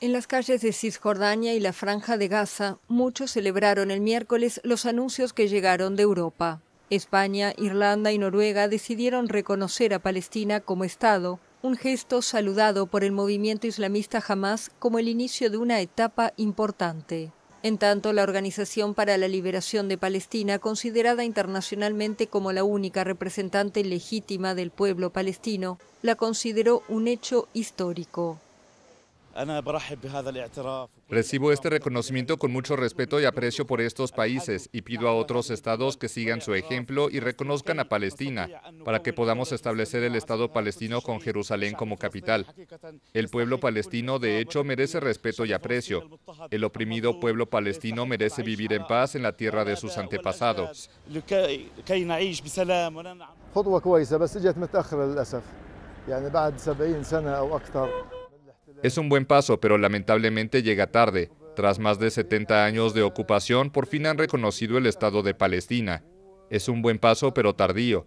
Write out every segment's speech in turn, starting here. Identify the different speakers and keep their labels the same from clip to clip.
Speaker 1: En las calles de Cisjordania y la Franja de Gaza, muchos celebraron el miércoles los anuncios que llegaron de Europa. España, Irlanda y Noruega decidieron reconocer a Palestina como Estado, un gesto saludado por el movimiento islamista Hamas como el inicio de una etapa importante. En tanto, la Organización para la Liberación de Palestina, considerada internacionalmente como la única representante legítima del pueblo palestino, la consideró un hecho histórico.
Speaker 2: Recibo este reconocimiento con mucho respeto y aprecio por estos países y pido a otros estados que sigan su ejemplo y reconozcan a Palestina para que podamos establecer el Estado palestino con Jerusalén como capital. El pueblo palestino, de hecho, merece respeto y aprecio. El oprimido pueblo palestino merece vivir en paz en la tierra de sus antepasados. Es un buen paso, pero lamentablemente llega tarde. Tras más de 70 años de ocupación, por fin han reconocido el Estado de Palestina. Es un buen paso, pero tardío.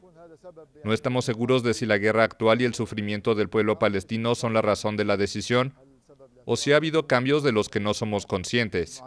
Speaker 2: No estamos seguros de si la guerra actual y el sufrimiento del pueblo palestino son la razón de la decisión o si ha habido cambios de los que no somos conscientes.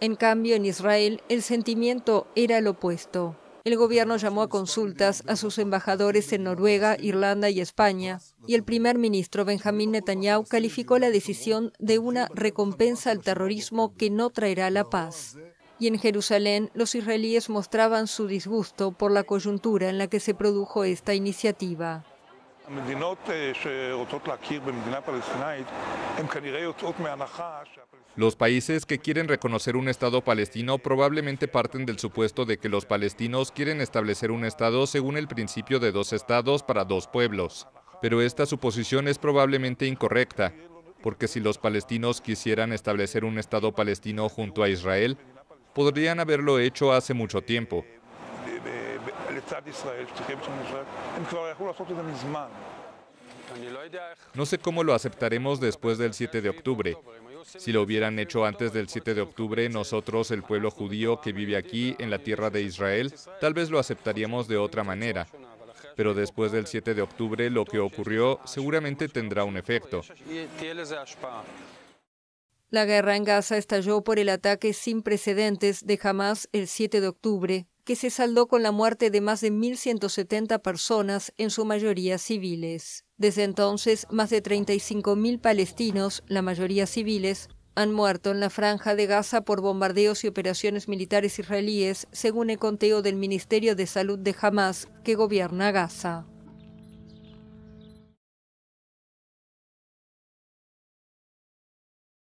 Speaker 1: En cambio, en Israel el sentimiento era el opuesto. El gobierno llamó a consultas a sus embajadores en Noruega, Irlanda y España, y el primer ministro Benjamín Netanyahu calificó la decisión de una recompensa al terrorismo que no traerá la paz. Y en Jerusalén, los israelíes mostraban su disgusto por la coyuntura en la que se produjo esta iniciativa.
Speaker 2: Los países que quieren reconocer un Estado palestino probablemente parten del supuesto de que los palestinos quieren establecer un Estado según el principio de dos estados para dos pueblos. Pero esta suposición es probablemente incorrecta, porque si los palestinos quisieran establecer un Estado palestino junto a Israel, podrían haberlo hecho hace mucho tiempo. No sé cómo lo aceptaremos después del 7 de octubre. Si lo hubieran hecho antes del 7 de octubre, nosotros, el pueblo judío que vive aquí, en la tierra de Israel, tal vez lo aceptaríamos de otra manera. Pero después del 7 de octubre, lo que ocurrió seguramente tendrá un efecto.
Speaker 1: La guerra en Gaza estalló por el ataque sin precedentes de Hamas el 7 de octubre, que se saldó con la muerte de más de 1.170 personas, en su mayoría civiles. Desde entonces, más de 35.000 palestinos, la mayoría civiles, han muerto en la franja de Gaza por bombardeos y operaciones militares israelíes, según el conteo del Ministerio de Salud de Hamas, que gobierna
Speaker 2: Gaza.